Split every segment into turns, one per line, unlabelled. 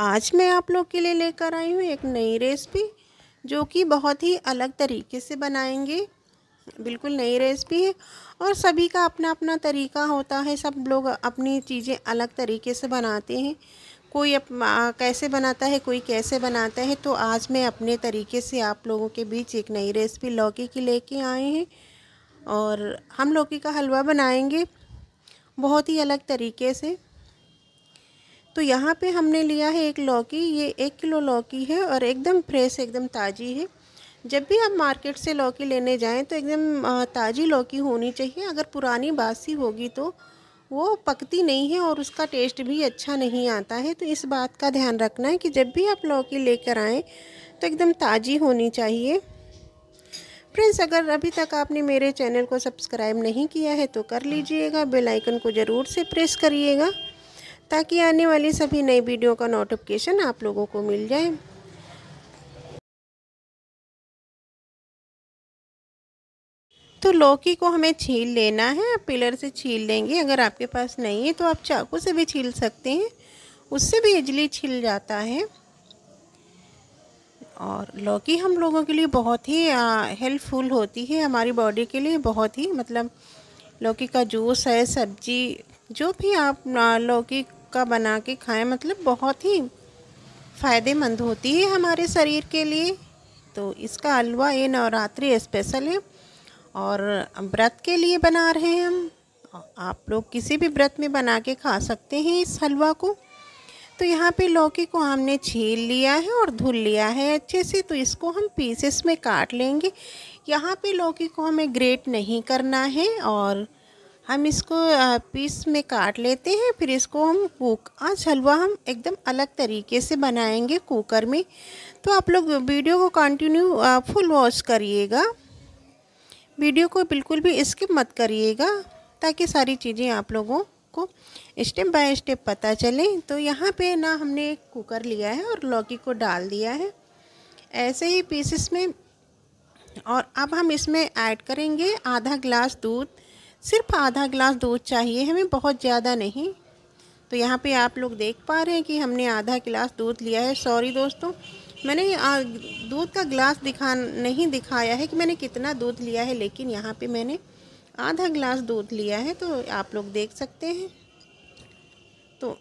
आज मैं आप लोग के लिए लेकर आई हूँ एक नई रेसिपी जो कि बहुत ही अलग तरीके से बनाएंगे बिल्कुल नई रेसिपी है और सभी का अपना अपना तरीका होता है सब लोग अपनी चीज़ें अलग तरीके से बनाते हैं कोई अप, आ, कैसे बनाता है कोई कैसे बनाता है तो आज मैं अपने तरीके से आप लोगों के बीच एक नई रेसिपी लौकी की लेके आए हैं और हम लौकी का हलवा बनाएंगे बहुत ही अलग तरीके से तो यहाँ पे हमने लिया है एक लौकी ये एक किलो लौकी है और एकदम फ्रेश एकदम ताज़ी है जब भी आप मार्केट से लौकी लेने जाएं तो एकदम ताज़ी लौकी होनी चाहिए अगर पुरानी बासी होगी तो वो पकती नहीं है और उसका टेस्ट भी अच्छा नहीं आता है तो इस बात का ध्यान रखना है कि जब भी आप लौकी लेकर आएँ तो एकदम ताज़ी होनी चाहिए फ्रेंड्स अगर अभी तक आपने मेरे चैनल को सब्सक्राइब नहीं किया है तो कर लीजिएगा बेल आइकन को ज़रूर से प्रेस करिएगा ताकि आने वाली सभी नई वीडियो का नोटिफिकेशन आप लोगों को मिल जाए तो लौकी को हमें छील लेना है आप पिलर से छील लेंगे अगर आपके पास नहीं है तो आप चाकू से भी छील सकते हैं उससे भी इजली छील जाता है और लौकी हम लोगों के लिए बहुत ही हेल्पफुल होती है हमारी बॉडी के लिए बहुत ही मतलब लौकी का जूस है सब्जी जो भी आप लौकी हुक्का बना के खाएं मतलब बहुत ही फ़ायदेमंद होती है हमारे शरीर के लिए तो इसका हलवा ये नवरात्रि स्पेशल है और व्रत के लिए बना रहे हैं हम आप लोग किसी भी व्रत में बना के खा सकते हैं इस हलवा को तो यहाँ पे लौकी को हमने छील लिया है और धुल लिया है अच्छे से तो इसको हम पीसेस में काट लेंगे यहाँ पे लौकी को हमें ग्रेट नहीं करना है और हम इसको पीस में काट लेते हैं फिर इसको हम कुक आज हलवा हम एकदम अलग तरीके से बनाएंगे कुकर में तो आप लोग वीडियो को कंटिन्यू फुल वॉच करिएगा वीडियो को बिल्कुल भी स्किप मत करिएगा ताकि सारी चीज़ें आप लोगों को स्टेप बाय स्टेप पता चले तो यहाँ पे ना हमने कुकर लिया है और लौकी को डाल दिया है ऐसे ही पीसेस में और अब हम इसमें ऐड करेंगे आधा ग्लास दूध सिर्फ आधा गिलास दूध चाहिए हमें बहुत ज़्यादा नहीं तो यहाँ पे आप लोग देख पा रहे हैं कि हमने आधा गिलास दूध लिया है सॉरी दोस्तों मैंने दूध का गिलास दिखा नहीं दिखाया है कि मैंने कितना दूध लिया है लेकिन यहाँ पे मैंने आधा गिलास दूध लिया है तो आप लोग देख सकते हैं तो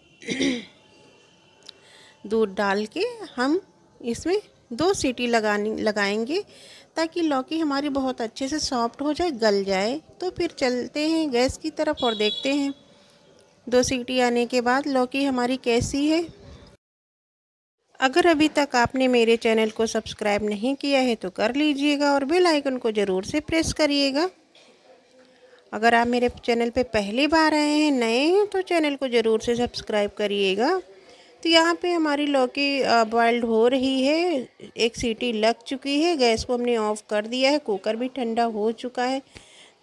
दूध डाल के हम इसमें दो सीटी लगानी लगाएंगे ताकि लौकी हमारी बहुत अच्छे से सॉफ्ट हो जाए गल जाए तो फिर चलते हैं गैस की तरफ और देखते हैं दो सीटी आने के बाद लौकी हमारी कैसी है अगर अभी तक आपने मेरे चैनल को सब्सक्राइब नहीं किया है तो कर लीजिएगा और बेल आइकन को ज़रूर से प्रेस करिएगा अगर आप मेरे चैनल पे पहली बार आए हैं नए हैं तो चैनल को ज़रूर से सब्सक्राइब करिएगा तो यहाँ पे हमारी लौकी बॉइल्ड हो रही है एक सीटी लग चुकी है गैस को हमने ऑफ़ कर दिया है कुकर भी ठंडा हो चुका है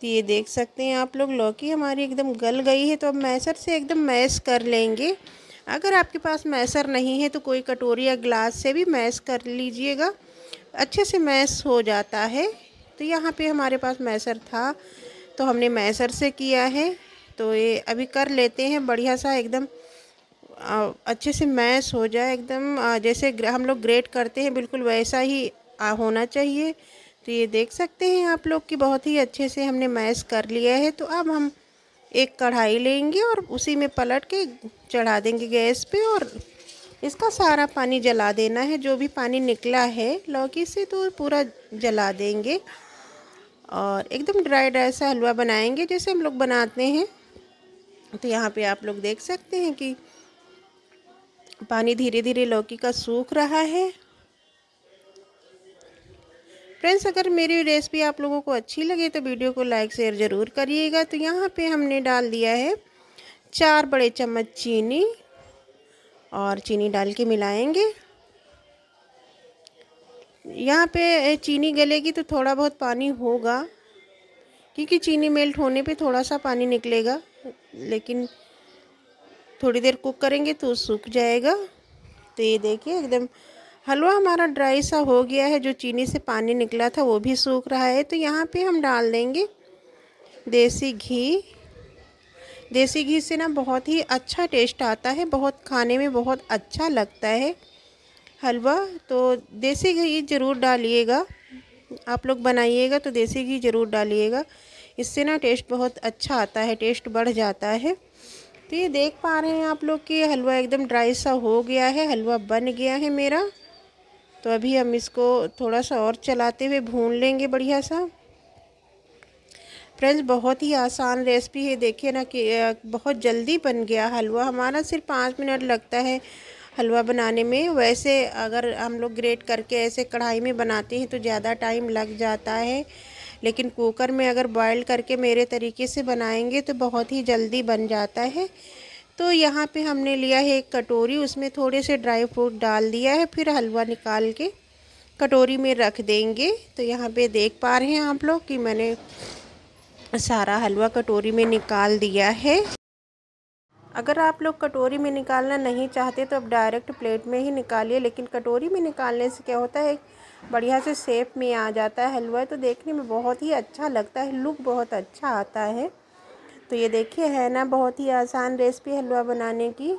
तो ये देख सकते हैं आप लोग लौकी हमारी एकदम गल गई है तो अब मैसर से एकदम मैस कर लेंगे अगर आपके पास मैसर नहीं है तो कोई कटोरी या ग्लास से भी मैस कर लीजिएगा अच्छे से मैस हो जाता है तो यहाँ पे हमारे पास मैसर था तो हमने मैसर से किया है तो ये अभी कर लेते हैं बढ़िया सा एकदम अच्छे से मैश हो जाए एकदम जैसे हम लोग ग्रेट करते हैं बिल्कुल वैसा ही होना चाहिए तो ये देख सकते हैं आप लोग कि बहुत ही अच्छे से हमने मैश कर लिया है तो अब हम एक कढ़ाई लेंगे और उसी में पलट के चढ़ा देंगे गैस पे और इसका सारा पानी जला देना है जो भी पानी निकला है लौकी से तो पूरा जला देंगे और एकदम ड्राई ड्राई सा हलवा बनाएंगे जैसे हम लोग बनाते हैं तो यहाँ पे आप लोग देख सकते हैं कि पानी धीरे धीरे लौकी का सूख रहा है फ्रेंड्स अगर मेरी रेसिपी आप लोगों को अच्छी लगे तो वीडियो को लाइक शेयर ज़रूर करिएगा तो यहाँ पे हमने डाल दिया है चार बड़े चम्मच चीनी और चीनी डाल के मिलाएंगे यहाँ पे चीनी गलेगी तो थोड़ा बहुत पानी होगा क्योंकि चीनी मेल्ट होने पे थोड़ा सा पानी निकलेगा लेकिन थोड़ी देर कुक करेंगे तो सूख जाएगा तो ये देखिए एकदम हलवा हमारा ड्राई सा हो गया है जो चीनी से पानी निकला था वो भी सूख रहा है तो यहाँ पे हम डाल देंगे देसी घी देसी घी से ना बहुत ही अच्छा टेस्ट आता है बहुत खाने में बहुत अच्छा लगता है हलवा तो देसी घी ज़रूर डालिएगा आप लोग बनाइएगा तो देसी घी ज़रूर डालिएगा इससे ना टेस्ट बहुत अच्छा आता है टेस्ट बढ़ जाता है तो ये देख पा रहे हैं आप लोग कि हलवा एकदम ड्राई सा हो गया है हलवा बन गया है मेरा तो अभी हम इसको थोड़ा सा और चलाते हुए भून लेंगे बढ़िया सा फ्रेंड्स बहुत ही आसान रेसिपी है देखिए ना कि बहुत जल्दी बन गया हलवा हमारा सिर्फ पाँच मिनट लगता है हलवा बनाने में वैसे अगर हम लोग ग्रेट करके ऐसे कढ़ाई में बनाते हैं तो ज़्यादा टाइम लग जाता है लेकिन कुकर में अगर बॉयल करके मेरे तरीके से बनाएंगे तो बहुत ही जल्दी बन जाता है तो यहाँ पे हमने लिया है एक कटोरी उसमें थोड़े से ड्राई फ्रूट डाल दिया है फिर हलवा निकाल के कटोरी में रख देंगे तो यहाँ पे देख पा रहे हैं आप लोग कि मैंने सारा हलवा कटोरी में निकाल दिया है अगर आप लोग कटोरी में निकालना नहीं चाहते तो आप डायरेक्ट प्लेट में ही निकालिए लेकिन कटोरी में निकालने से क्या होता है बढ़िया से सेफ में आ जाता है हलवा तो देखने में बहुत ही अच्छा लगता है लुक बहुत अच्छा आता है तो ये देखिए है ना बहुत ही आसान रेसिपी हलवा बनाने की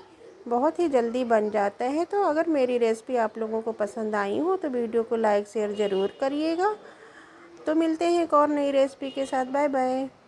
बहुत ही जल्दी बन जाता है तो अगर मेरी रेसिपी आप लोगों को पसंद आई हो तो वीडियो को लाइक शेयर ज़रूर करिएगा तो मिलते हैं एक और नई रेसिपी के साथ बाय बाय